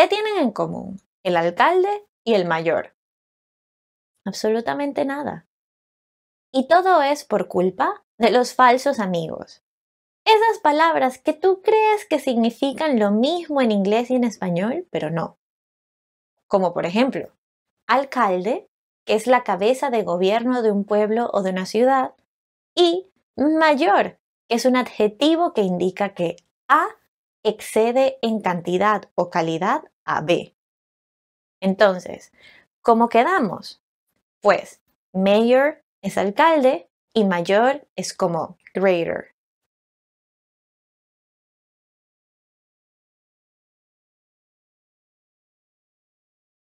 ¿Qué tienen en común el alcalde y el mayor? Absolutamente nada. Y todo es por culpa de los falsos amigos. Esas palabras que tú crees que significan lo mismo en inglés y en español, pero no. Como por ejemplo, alcalde, que es la cabeza de gobierno de un pueblo o de una ciudad, y mayor, que es un adjetivo que indica que a excede en cantidad o calidad a B. Entonces, ¿cómo quedamos? Pues mayor es alcalde y mayor es como greater.